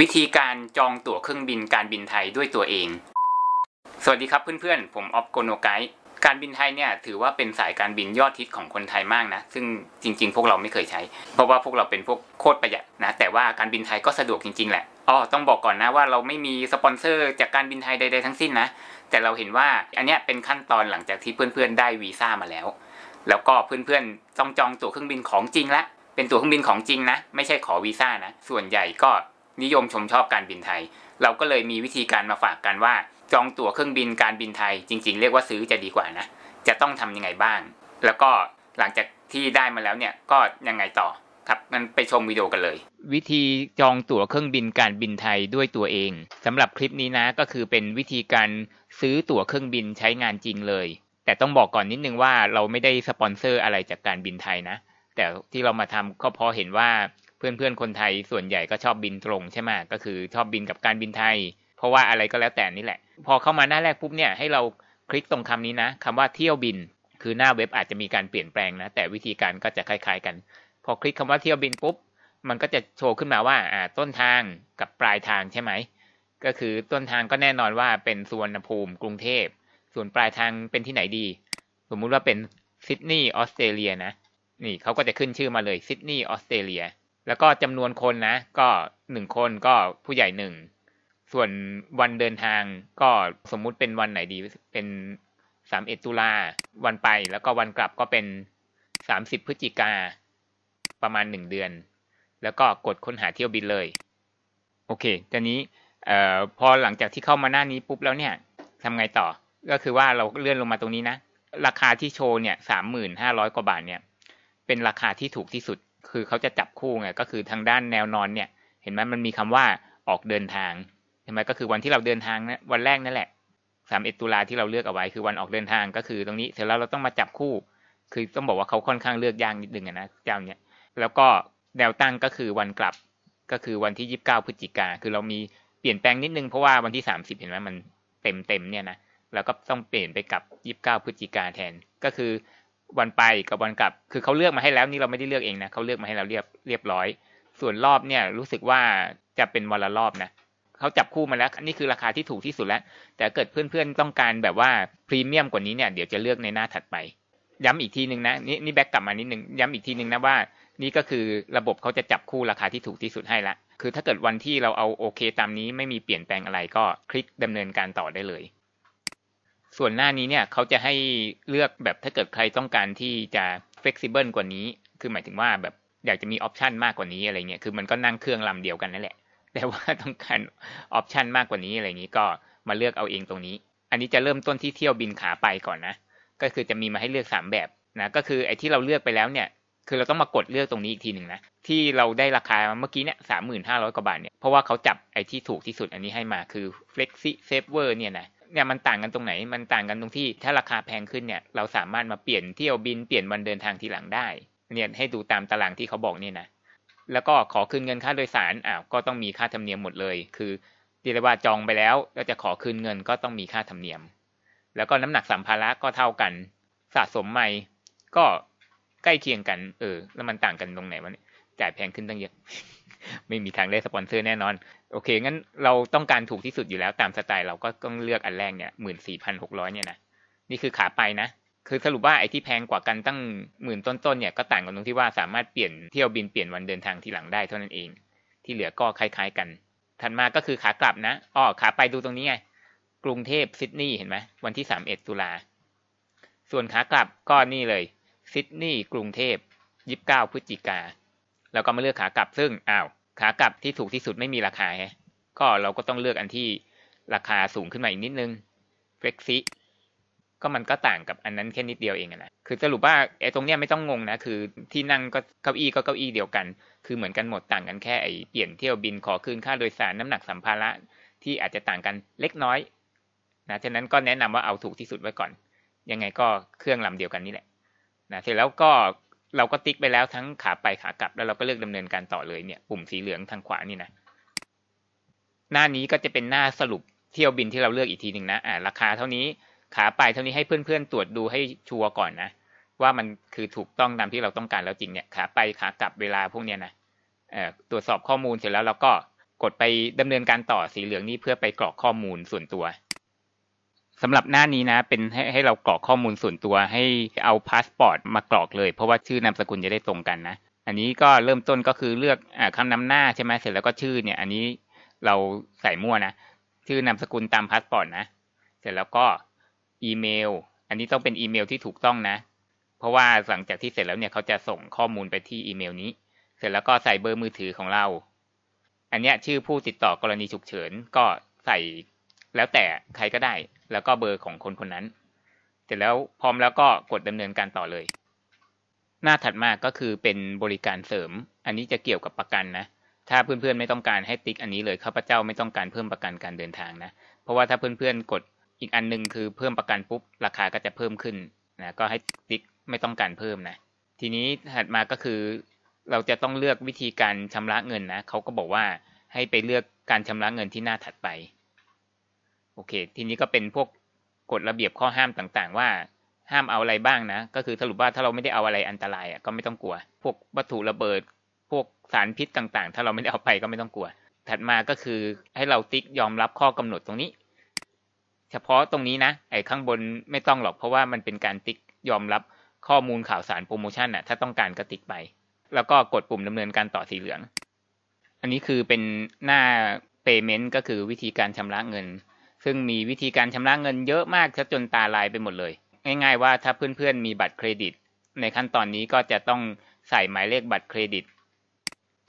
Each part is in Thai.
วิธีการจองตั๋วเครื่องบินการบินไทยด้วยตัวเอง สวัสดีครับเพื่อนๆผมออฟโกโนไกด์การบินไทยเนี่ยถือว่าเป็นสายการบินยอดฮิตของคนไทยมากนะ ซึ่งจริง ๆ พวกเราไม่เคยใช้ เพราะว่าพวกเราเป็นพวกโคตรประหยัดนะ แต่ว่าการบินไทยก็สะดวกจริง ๆ แหละอ๋อต้องบอกก่อนนะว่าเราไม่มีสปอนเซอร์ จากการบินไทยใดๆ ทั้งสิ้นนะ แต่เราเห็นว่าอันนี้เป็นขั้นตอนหลังจากที่เพื่อนๆ ได้วีซ่ามาแล้ว แล้วก็เพื่อนๆต้องจองตั๋วเครื่องบินของจริงละ เป็นตั๋วเครื่องบินของจริงนะ ไม่ใช่ขอวีซ่านะ ส่วนใหญ่ก็นิยมชมชอบการบินไทย เราก็เลยมีวิธีการมาฝากกันว่า จองตั๋วเครื่องบินการบินไทยจริง ๆ เรียกว่าซื้อจะดีกว่านะ จะต้องทํำยังไงบ้างแล้วก็หลังจากที่ได้มาแล้วเนี่ยก็ยังไงต่อครับงั้นไปชมวิดีโอกันเลย วิธีจองตั๋วเครื่องบินการบินไทยด้วยตัวเองสำหรับคลิปนี้นะก็คือเป็นวิธีการซื้อตั๋วเครื่องบินใช้งานจริงเลย แต่ต้องบอกก่อนนิดนึงว่า เราไม่ได้สปอนเซอร์อะไรจากการบินไทยนะ แต่ที่เรามาทำก็เพราะเห็นว่าพื่อนเพื่อนคนไทยส่วนใหญ่ก็ชอบบินตรง ใช่ไหมก็คือชอบบินกับการบินไทย เพราะว่าอะไรก็แล้วแต่นี่แหละ พอเข้ามาหน้าแรกปุ๊บเนี่ย ให้เราคลิกตรงคำนี้นะ คำว่าเที่ยวบิน คือหน้าเว็บอาจจะมีการเปลี่ยนแปลงนะ แต่วิธีการก็จะคล้ายๆกัน พอคลิกคำว่าเที่ยวบินปุ๊บ มันก็จะโชว์ขึ้นมาว่าอ่า ต้นทางกับปลายทางใช่ไหม ก็คือต้นทางก็แน่นอนว่าเป็นสุวรรณภูมิกรุงเทพ ส่วนปลายทางเป็นที่ไหนดี สมมุติว่าเป็นซิดนีย์ออสเตรเลียนะ นี่เขาก็จะขึ้นชื่อมาเลยซิดนีย์ออสเตรเลียแล้วก็จำนวนคนนะก็หนึ่งคนก็ผู้ใหญ่หนึ่งส่วนวันเดินทางก็สมมุติเป็นวันไหนดีเป็นสามเอ็ดตุลา วันไป แล้วก็วันกลับก็เป็นสามสิบพฤศจิกา ประมาณหนึ่งเดือน แล้วก็กดค้นหาเที่ยวบินเลย โอเค ตอนนี้ออพอหลังจากที่เข้ามาหน้านี้ปุ๊บแล้วเนี่ยทำไงต่อ ก็คือว่าเราเลื่อนลงมาตรงนี้นะ ราคาที่โชว์เนี่ยสามหมื่นห้าร้อยกว่าบาทเนี่ย เป็นราคาที่ถูกที่สุดคือเขาจะจับคู่ไงก็คือทางด้านแนวนอนเนี่ยเห็นไหมมันมีคำว่าออกเดินทางใช่ไหมก็คือ วันที่เราเดินทางนะวันแรกนั่นแหละสามเอ็ดตุลาที่เราเลือกเอาไว้คือวันออกเดินทางก็คือตรงนี้เสร็จแล้วเราต้องมาจับคู่ คือต้องบอกว่าเขาค่อนข้างเลือกยากนิดนึงนะเจ้าเนี่ยแล้วก็แนวตั้งก็คือวันกลับก็คือวันที่ยีิบเก้าพฤศจิกาคือเรามีเปลี่ยนแปลงนิดนึง เพราะว่าวันที่สามสิบเห็นไหมมันเต็มเต็มเนี่ยนะ แล้วก็ต้องเปลี่ยนไปกับยีิบเก้าพฤศจิกาแทนก็คือวันไปกับวันกลับ คือเขาเลือกมาให้แล้วนี่เราไม่ได้เลือกเองนะเขาเลือกมาให้เราเรียบเรียบร้อย ส่วนรอบเนี่ยรู้สึกว่าจะเป็นวันละรอบนะเขาจับคู่มาแล้ว นี่คือราคาที่ถูกที่สุดแล้ว แต่เกิดเพื่อนๆต้องการแบบว่าพรีเมียมกว่านี้เนี่ยเดี๋ยวจะเลือกในหน้าถัดไป ย้ำอีกทีหนึ่งนะ นี่นี่แบ็กกลับมานิดหนึ่งย้ำอีกทีหนึ่งนะว่านี่ก็คือระบบเขาจะจับคู่ราคาที่ถูกที่สุดให้ละคือถ้าเกิดวันที่เราเอาโอเคตามนี้ไม่มีเปลี่ยนแปลงอะไรก็คลิกดำเนินการต่อได้เลยส่วนหน้านี้เนี่ยเขาจะให้เลือกแบบถ้าเกิดใครต้องการที่จะเฟกซิเบิลกว่านี้ คือหมายถึงว่าแบบอยากจะมีออปชันมากกว่านี้อะไรเงี้ยคือมันก็นั่งเครื่องลำเดียวกันนั่นแหละแต่ว่าต้องการออปชันมากกว่านี้อะไรนี้ก็มาเลือกเอาเองตรงนี้ อันนี้จะเริ่มต้นที่เที่ยวบินขาไปก่อนนะก็คือจะมีมาให้เลือก 3 แบบนะก็คือไอ้ที่เราเลือกไปแล้วเนี่ยคือเราต้องมากดเลือกตรงนี้อีกทีหนึ่งนะที่เราได้ราคาเมื่อกี้เนี่ยสามหมื่นห้าร้อยกว่าบาทเนี่ยเพราะว่าเขาจับไอ้ที่ถูกที่สุดอันนี้ให้มาคือ flexi saver เนี่ยนะเนี่ยมันต่างกันตรงไหน มันต่างกันตรงที่ ถ้าราคาแพงขึ้นเนี่ย เราสามารถมาเปลี่ยนเที่ยวบินเปลี่ยนวันเดินทางทีหลังได้ เนี่ยให้ดูตามตารางที่เขาบอกนี่นะแล้วก็ขอคืนเงินค่าโดยสารอ้าวก็ต้องมีค่าธรรมเนียมหมดเลย คือเรียกว่าจองไปแล้วก็จะขอคืนเงิน ก็ต้องมีค่าธรรมเนียม แล้วก็น้ำหนักสัมภาระก็เท่ากัน สะสมใหม่ก็ใกล้เคียงกัน เออ แล้วมันต่างกันตรงไหนวะเนี่ยจ่ายแพงขึ้นตั้งเยอะไม่มีทางได้สปอนเซอร์แน่นอน โอเคงั้นเราต้องการถูกที่สุดอยู่แล้วตามสไตล์เราก็ต้องเลือกอันแรกเนี่ยหมื่นสี่พันหกร้อยเนี่ยนะนี่คือขาไปนะคือสรุปว่าไอ้ที่แพงกว่ากันตั้งหมื่นต้นๆเนี่ยก็ต่างกันตรงที่ว่าสามารถเปลี่ยนเที่ยวบินเปลี่ยนวันเดินทางทีหลังได้เท่านั้นเอง ที่เหลือก็คล้าย ๆกัน ถัดมาก็คือขากลับนะอ๋อขาไปดูตรงนี้ไงกรุงเทพซิดนีย์เห็นไหมวันที่สามเอ็ดตุลาส่วนขากลับก็นี่เลย ซิดนีย์กรุงเทพยี่สิบเก้าพฤศจิกาแล้วก็มาเลือกขากลับซึ่งอ้าวขากลับที่ถูกที่สุดไม่มีราคาไงก็เราก็ต้องเลือกอันที่ราคาสูงขึ้นมาอีกนิดนึงเฟล็กซิก็มันก็ต่างกับอันนั้นแค่นิดเดียวเองนะ คือสรุปว่าไอ้ตรงเนี้ยไม่ต้องงงนะคือ ที่นั่งก็เก้าอี้ก็เก้าอี้เดียวกันคือเหมือนกันหมดต่างกันแค่ไอ้เปลี่ยนเที่ยวบินขอคืนค่าโดยสารน้ำหนักสัมภาระที่อาจจะต่างกันเล็กน้อยนะฉะนั้นก็แนะนำว่าเอาถูกที่สุดไว้ก่อน ยังไงก็เครื่องลำเดียวกันนี่แหละนะเสร็จแล้วก็เราก็ติ๊กไปแล้วทั้งขาไปขากลับแล้วเราก็เลือกดำเนินการต่อเลยเนี่ย ปุ่มสีเหลืองทางขวานี่นะ หน้านี้ก็จะเป็นหน้าสรุปเที่ยวบินที่เราเลือกอีกทีหนึ่งนะอ่าราคาเท่านี้ขาไปเท่านี้ให้เพื่อนๆตรวจดูให้ชัวร์ก่อนนะว่ามันคือถูกต้องตามที่เราต้องการแล้วจริงเนี่ย ขาไปขากลับเวลาพวกเนี้ยนะเอ่อตรวจสอบข้อมูลเสร็จแล้วเราก็กดไปดำเนินการต่อสีเหลืองนี้เพื่อไปกรอกข้อมูลส่วนตัวสำหรับหน้านี้นะ เป็นให้ให้เรากรอกข้อมูลส่วนตัวให้เอาพาสปอร์ตมากรอกเลย เพราะว่าชื่อนามสกุลจะได้ตรงกันนะ อันนี้ก็เริ่มต้นก็คือเลือกอคำนำหน้าใช่ไหมเสร็จแล้วก็ชื่อเนี่ย อันนี้เราใส่มั่วนะ ชื่อนามสกุลตามพาสปอร์ตนะ เสร็จแล้วก็อีเมล อันนี้ต้องเป็นอีเมลที่ถูกต้องนะ เพราะว่าหลังจากที่เสร็จแล้วเนี่ยเขาจะส่งข้อมูลไปที่อีเมลนี้ เสร็จแล้วก็ใส่เบอร์มือถือของเรา อันนี้ชื่อผู้ติดต่อกรณีฉุกเฉินก็ใส่แล้วแต่ใครก็ได้แล้วก็เบอร์ของคนคนนั้น เสร็จแล้วพร้อมแล้วก็กดดำเนินการต่อเลย หน้าถัดมาก็คือเป็นบริการเสริม อันนี้จะเกี่ยวกับประกันนะ ถ้าเพื่อนๆไม่ต้องการให้ติ๊กอันนี้เลยข้าพเจ้าไม่ต้องการเพิ่มประกันการเดินทางนะ เพราะว่าถ้าเพื่อนๆกดอีกอันหนึ่งคือเพิ่มประกันปุ๊บราคาก็จะเพิ่มขึ้นนะ ก็ให้ติ๊กไม่ต้องการเพิ่มนะ ทีนี้ถัดมาก็คือเราจะต้องเลือกวิธีการชำระเงินนะ เขาก็บอกว่าให้ไปเลือกการชำระเงินที่หน้าถัดไปโอเค ทีนี้ก็เป็นพวกกฎระเบียบข้อห้ามต่างๆ ว่า ห้ามเอาอะไรบ้างนะ ก็คือสรุปว่าถ้าเราไม่ได้เอาอะไรอันตรายอ่ะ ก็ไม่ต้องกลัว พวกวัตถุระเบิด พวกสารพิษต่างๆ ถ้าเราไม่ได้เอาไปก็ไม่ต้องกลัว ถัดมาก็คือให้เราติ๊กยอมรับข้อกำหนดตรงนี้ เฉพาะตรงนี้นะ ไอ้ข้างบนไม่ต้องหรอก เพราะว่ามันเป็นการติ๊กยอมรับข้อมูลข่าวสารโปรโมชั่นอ่ะถ้าต้องการก็ติ๊กไป แล้วก็กดปุ่มดำเนินการต่อสีเหลือง อันนี้คือเป็นหน้า payment ก็คือวิธีการชำระเงินซึ่งมีวิธีการชำระเงินเยอะมากซะจนตาลายไปหมดเลย ง่ายๆว่าถ้าเพื่อนๆมีบัตรเครดิต ในขั้นตอนนี้ก็จะต้องใส่หมายเลขบัตรเครดิต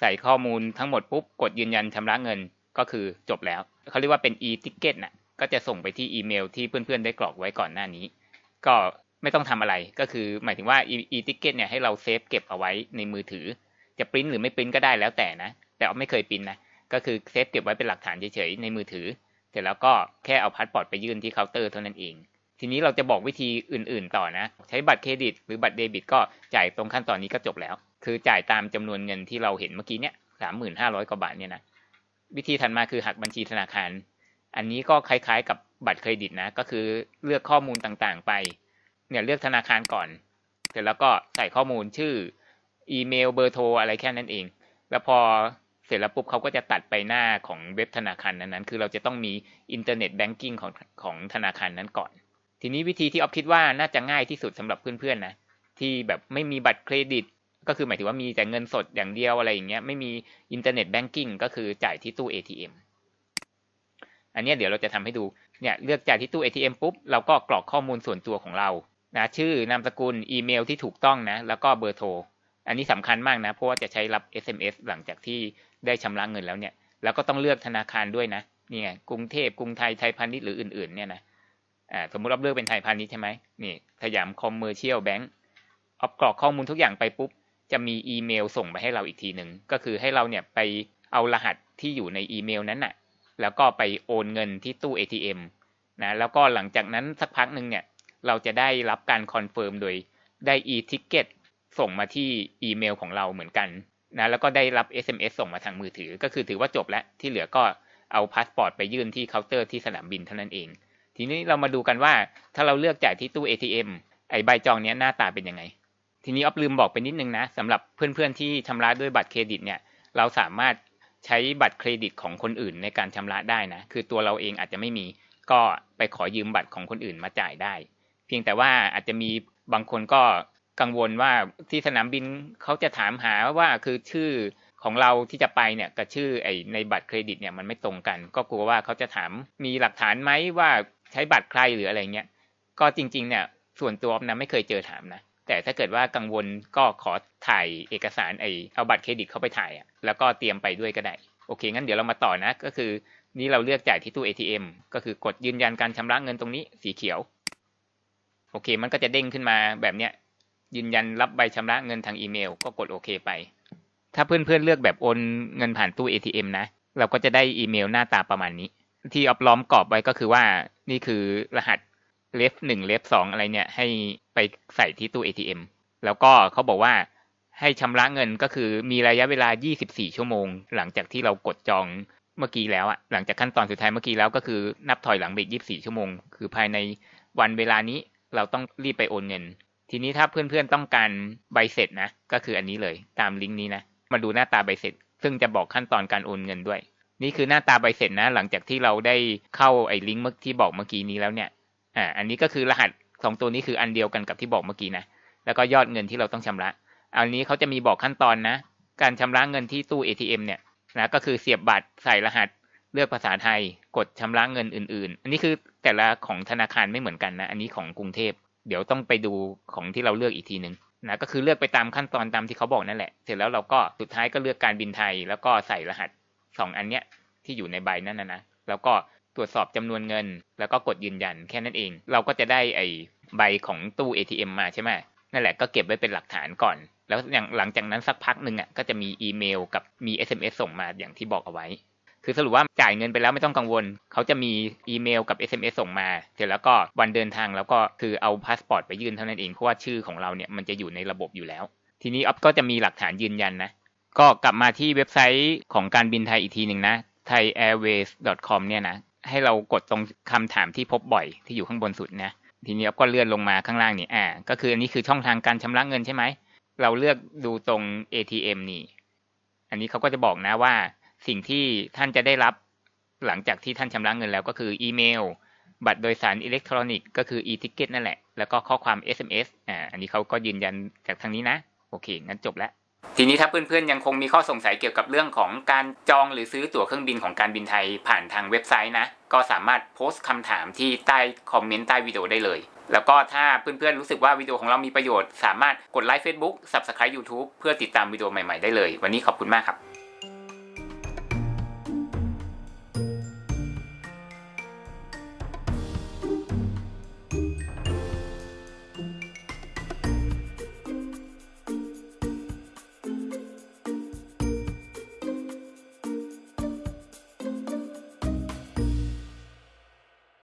ใส่ข้อมูลทั้งหมดปุ๊บ กดยืนยันชำระเงินก็คือจบแล้ว เขาเรียกว่าเป็น e-ticket นะ่ะก็จะส่งไปที่อีเมลที่เพื่อนๆได้กรอกไว้ก่อนหน้านี้ ก็ไม่ต้องทำอะไรก็คือหมายถึงว่า e-ticket เนี่ยให้เราเซฟเก็บเอาไว้ในมือถือจะปริ้นหรือไม่ปริ้นก็ได้แล้วแต่นะแต่ไม่เคยปริ้นนะก็คือเซฟเก็บไว้เป็นหลักฐานเฉยๆในมือถือเสร็จแล้วก็แค่เอาพาสปอร์ตไปยื่นที่เคาน์เตอร์เท่านั้นเอง ทีนี้เราจะบอกวิธีอื่น ๆต่อนะ ใช้บัตรเครดิต หรือบัตรเดบิต ก็จ่ายตรงขั้นตอนนี้ก็จบแล้ว คือจ่ายตามจำนวนเงินที่เราเห็นเมื่อกี้เนี้ยสามหมื่นห้าร้อยกว่าบาทเนี่ยนะ วิธีถัดมาคือหักบัญชีธนาคาร อันนี้ก็คล้ายๆ กับบัตรเครดิตนะ ก็คือเลือกข้อมูลต่างๆไป เนี่ยเลือกธนาคารก่อน เสร็จแล้วก็ใส่ข้อมูลชื่อ อีเมล เบอร์โทรอะไรแค่นั้นเอง แล้วพอเสร็จแล้วปุ๊บเขาก็จะตัดไปหน้าของเว็บธนาคารนั้นๆ คือเราจะต้องมีอินเทอร์เน็ตแบงกิ้งของของธนาคารนั้นก่อน ทีนี้วิธีที่ออฟคิดว่าน่าจะง่ายที่สุดสำหรับเพื่อนๆนะ ที่แบบไม่มีบัตรเครดิต ก็คือหมายถึงว่ามีแต่เงินสดอย่างเดียวอะไรอย่างเงี้ย ไม่มีอินเทอร์เน็ตแบงกิ้งก็คือจ่ายที่ตู้ ATM อันนี้เดี๋ยวเราจะทำให้ดู เนี่ยเลือกจ่ายที่ตู้ ATM ปุ๊บเราก็กรอกข้อมูลส่วนตัวของเรา นะ ชื่อนามสกุลอีเมลที่ถูกต้องนะ แล้วก็เบอร์โทร อันนี้สำคัญมากนะเพราะว่าจะใช้รับ SMS หลังจากที่ได้ชำระเงินแล้วเนี่ย แล้วก็ต้องเลือกธนาคารด้วยนะ นี่ไง กรุงเทพ กรุงไทย ไทยพาณิชย์ หรืออื่นๆ เนี่ยนะอ่าสมมุติรับเลือกเป็นไทยพาณิชย์ใช่ไหมนี่สยามคอมเมอร์เชียลแบงก์เอากรอกข้อมูลทุกอย่างไปปุ๊บ จะมีอีเมลส่งไปให้เราอีกทีหนึ่ง ก็คือให้เราเนี่ยไปเอารหัสที่อยู่ในอีเมลนั้นน่ะ แล้วก็ไปโอนเงินที่ตู้ ATM นะ แล้วก็หลังจากนั้นสักพักหนึ่งเนี่ย เราจะได้รับการคอนเฟิร์มโดยได้ e-ticket ส่งมาที่อีเมลของเราเหมือนกันนะแล้วก็ได้รับ SMS ส่งมาทางมือถือ ก็คือถือว่าจบแล้ว ที่เหลือก็เอาพาสปอร์ตไปยื่นที่เคาน์เตอร์ที่สนามบินเท่านั้นเอง ทีนี้เรามาดูกันว่าถ้าเราเลือกจ่ายที่ตู้ ATM ไอใบจองเนี้ยหน้าตาเป็นยังไง ทีนี้ออฟลืมบอกไปนิดนึงนะสำหรับเพื่อนๆที่ชำระด้วยบัตรเครดิตเนี่ยเราสามารถใช้บัตรเครดิตของคนอื่นในการชำระได้นะ คือตัวเราเองอาจจะไม่มีก็ไปขอยืมบัตรของคนอื่นมาจ่ายได้ เพียงแต่ว่าอาจจะมีบางคนก็กังวลว่าที่สนามบินเขาจะถามหาว่าคือชื่อของเราที่จะไปเนี่ยกับชื่อไอในบัตรเครดิต เนี่ยมันไม่ตรงกัน ก็กลัวว่าเขาจะถาม มีหลักฐานไหมว่าใช้บัตรใครหรืออะไรเงี้ย ก็จริง ๆ เนี่ย ส่วนตัวนะไม่เคยเจอถามนะแต่ถ้าเกิดว่ากังวลก็ขอถ่ายเอกสารไอเอาบัตรเครดิตเข้าไปถ่ายอะแล้วก็เตรียมไปด้วยก็ได้ โอเค งั้นเดี๋ยวเรามาต่อนะ ก็คือนี่เราเลือกจ่ายที่ตู้ ATM ก็คือกดยืนยันการชำระเงินตรงนี้ สีเขียว โอเค มันก็จะเด้งขึ้นมาแบบเนี้ยยืนยันรับใบชำระเงินทางอีเมลก็กดโอเคไป ถ้าเพื่อนๆเลือกแบบโอนเงินผ่านตู้ ATM นะเราก็จะได้อีเมลหน้าตาประมาณนี้ ที่ออฟล้อมกรอบไว้ก็คือว่านี่คือรหัสเลฟหนึ่งเลฟสองอะไรเนี่ยให้ไปใส่ที่ตู้ ATM แล้วก็เขาบอกว่าให้ชำระเงินก็คือมีระยะเวลา 24 ชั่วโมง หลังจากที่เรากดจองเมื่อกี้แล้วอะหลังจากขั้นตอนสุดท้ายเมื่อกี้แล้วก็คือนับถอยหลังไปยี่สิบสี่ชั่วโมง คือภายในวันเวลานี้ เราต้องรีบไปโอนเงินทีนี้ถ้าเพื่อนๆต้องการใบเสร็จนะก็คืออันนี้เลยตามลิงก์นี้นะมาดูหน้าตาใบเสร็จ ซึ่งจะบอกขั้นตอนการโอนเงินด้วยนี่คือหน้าตาใบเสร็จนะหลังจากที่เราได้เข้าไอ้ลิงก์เมื่อที่บอกเมื่อกี้นี้แล้วเนี่ยอ่าอันนี้ก็คือรหัสสองตัวนี้คืออันเดียวกันกับที่บอกเมื่อกี้นะแล้วก็ยอดเงินที่เราต้องชำระอันนี้เขาจะมีบอกขั้นตอนนะการชำระเงินที่ตู้ ATM เนี่ยนะก็คือเสียบบัตรใส่รหัสเลือกภาษาไทยกดชำระเงินอื่นๆ อันนี้คือแต่ละของธนาคารไม่เหมือนกันนะอันนี้ของกรุงเทพเดี๋ยวต้องไปดูของที่เราเลือกอีกทีหนึ่งนะก็คือเลือกไปตามขั้นตอนตามที่เขาบอกนั่นแหละ เสร็จแล้วเราก็สุดท้ายก็เลือกการบินไทยแล้วก็ใส่รหัสงอันเนี้ยที่อยู่ในใบนั่นนะนะแล้วก็ตรวจสอบจำนวนเงิน แล้วก็กดยืนยันแค่นั้นเอง เราก็จะได้ไอใบของตู้ ATM มาใช่ไหมนั่นแหละก็เก็บไว้เป็นหลักฐานก่อน แล้วอย่างหลังจากนั้นสักพักหนึ่งอ่ะก็จะมีอีเมลกับมี SMS ส่งมาอย่างที่บอกเอาไว้คือสรุปว่าจ่ายเงินไปแล้วไม่ต้องกังวล เขาจะมีอีเมลกับ SMS ส่งมาเสร็จแล้วก็วันเดินทางแล้วก็คือเอาพาสปอร์ตไปยื่นเท่านั้นเอง เพราะว่าชื่อของเราเนี่ยมันจะอยู่ในระบบอยู่แล้ว ทีนี้ออฟก็จะมีหลักฐานยืนยันนะ ก็กลับมาที่เว็บไซต์ของการบินไทยอีกทีหนึ่งนะ thaiairways.com เนี่ยนะให้เรากดตรงคำถามที่พบบ่อยที่อยู่ข้างบนสุดนะทีนี้ออฟก็เลื่อนลงมาข้างล่างนี่ อ่าก็คืออันนี้คือช่องทางการชำระเงินใช่ไหมเราเลือกดูตรง ATM นี่อันนี้เขาก็จะบอกนะว่าสิ่งที่ท่านจะได้รับหลังจากที่ท่านชำระเงินแล้วก็คืออีเมล บัตรโดยสารอิเล็กทรอนิกส์ก็คือ e-ticket นั่นแหละแล้วก็ข้อความ SMS อ่าอันนี้เขาก็ยืนยันจากทางนี้นะ โอเค งั้นจบแล้วทีนี้ถ้าเพื่อนๆ ยังคงมีข้อสงสัยเกี่ยวกับเรื่องของการจองหรือซื้อตั๋วเครื่องบินของการบินไทยผ่านทางเว็บไซต์นะ ก็สามารถโพสต์คำถามที่ใต้คอมเมนต์ใต้วิดีโอได้เลย แล้วก็ถ้าเพื่อนๆรู้สึกว่าวิดีโอของเรามีประโยชน์สามารถกดไลค์ Facebook Subscribe YouTube เพื่อติดตามวิดีโอใหม่ๆได้เลย วันนี้ขอบคุณมากครับ